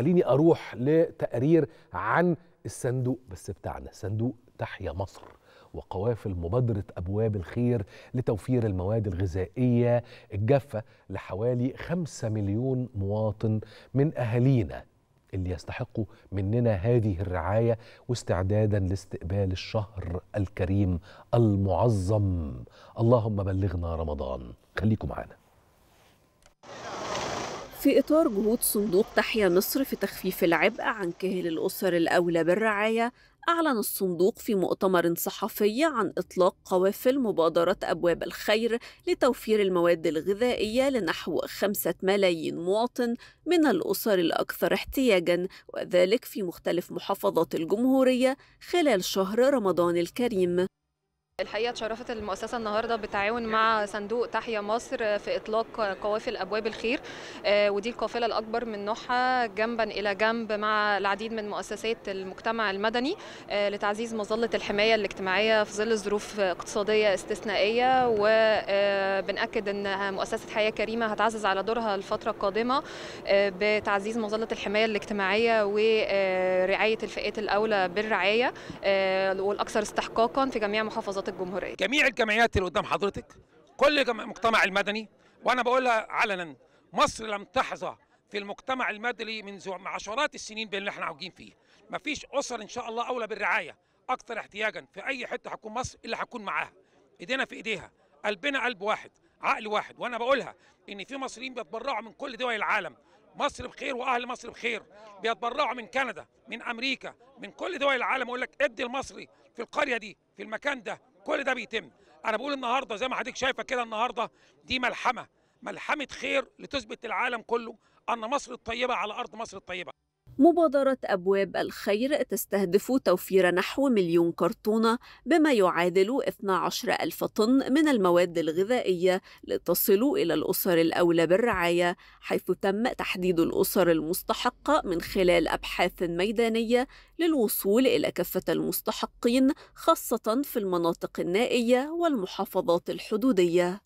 خليني اروح لتقرير عن الصندوق بس بتاعنا صندوق تحيا مصر وقوافل مبادرة أبواب الخير لتوفير المواد الغذائية الجافة لحوالي 5 مليون مواطن من أهالينا اللي يستحقوا مننا هذه الرعاية واستعدادا لاستقبال الشهر الكريم المعظم اللهم بلغنا رمضان خليكم معنا في إطار جهود صندوق تحيا مصر في تخفيف العبء عن كاهل الأسر الأولى بالرعاية أعلن الصندوق في مؤتمر صحفي عن إطلاق قوافل مبادرة أبواب الخير لتوفير المواد الغذائية لنحو خمسة ملايين مواطن من الأسر الأكثر احتياجا وذلك في مختلف محافظات الجمهورية خلال شهر رمضان الكريم الحقيقه تشرفت المؤسسه النهارده بالتعاون مع صندوق تحيا مصر في اطلاق قوافل ابواب الخير آه، ودي القافله الاكبر من نوعها جنبا الى جنب مع العديد من مؤسسات المجتمع المدني آه، لتعزيز مظله الحمايه الاجتماعيه في ظل ظروف اقتصاديه استثنائيه وبناكد آه، ان مؤسسه حياه كريمه هتعزز على دورها الفتره القادمه بتعزيز مظله الحمايه الاجتماعيه ورعايه الفئات الاولى بالرعايه والاكثر استحقاقا في جميع محافظات الجمهوريه جميع الجمعيات اللي قدام حضرتك كل المجتمع المدني وانا بقولها علنا مصر لم تحظى في المجتمع المدني منذ عشرات السنين اللي احنا عاوجين فيه مفيش اسر ان شاء الله اولى بالرعايه اكثر احتياجا في اي حته هتكون مصر اللي هتكون معاها ايدينا في ايديها قلبنا قلب واحد عقل واحد وانا بقولها ان في مصريين بيتبرعوا من كل دول العالم مصر بخير واهل مصر بخير بيتبرعوا من كندا من امريكا من كل دول العالم اقول لك ادي المصري في القريه دي في المكان ده كل ده بيتم انا بقول النهارده زي ما حضرتك شايفه كده النهارده دي ملحمه ملحمه خير لتثبت للعالم كله ان مصر الطيبه على ارض مصر الطيبه مبادرة أبواب الخير تستهدف توفير نحو مليون كرتونة بما يعادل 12 ألف طن من المواد الغذائية لتصل إلى الأسر الأولى بالرعاية حيث تم تحديد الأسر المستحقة من خلال أبحاث ميدانية للوصول إلى كافة المستحقين خاصة في المناطق النائية والمحافظات الحدودية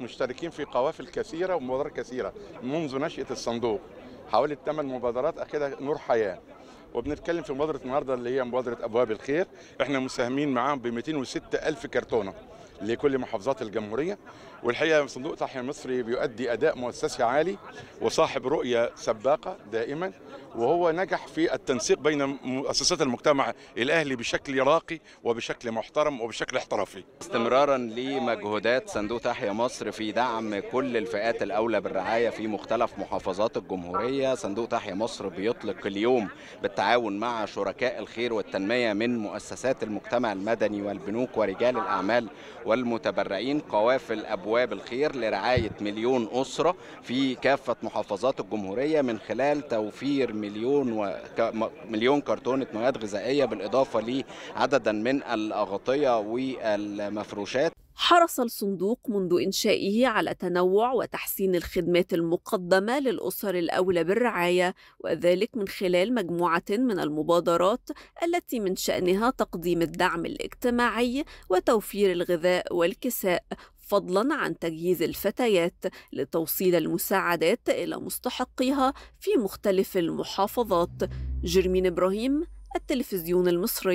مشتركين في قوافل كثيرة ومبادرات كثيرة منذ نشأة الصندوق حوالي 8 مبادرات اخذها نور حياه وبنتكلم في مبادره النهارده اللي هي مبادره ابواب الخير احنا مساهمين معاهم ب 206 الف كرتونه لكل محافظات الجمهورية والحقيقة صندوق التحرير المصري بيؤدي أداء مؤسسي عالي وصاحب رؤية سباقة دائما وهو نجح في التنسيق بين مؤسسات المجتمع الأهلي بشكل راقي وبشكل محترم وبشكل احترافي استمرارا لمجهودات صندوق تحيا مصر في دعم كل الفئات الأولى بالرعاية في مختلف محافظات الجمهورية صندوق تحيا مصر بيطلق اليوم بالتعاون مع شركاء الخير والتنمية من مؤسسات المجتمع المدني والبنوك ورجال الأعمال والمتبرعين قوافل أبواب الخير لرعاية مليون أسرة في كافة محافظات الجمهورية من خلال توفير مليون و... مليون كرتونة مواد غذائية بالإضافة لعددا من الأغطية والمفروشات حرص الصندوق منذ إنشائه على تنوع وتحسين الخدمات المقدمة للأسر الأولى بالرعاية وذلك من خلال مجموعة من المبادرات التي من شأنها تقديم الدعم الاجتماعي وتوفير الغذاء والكساء فضلا عن تجهيز الفتيات لتوصيل المساعدات إلى مستحقيها في مختلف المحافظات جرمين إبراهيم التلفزيون المصري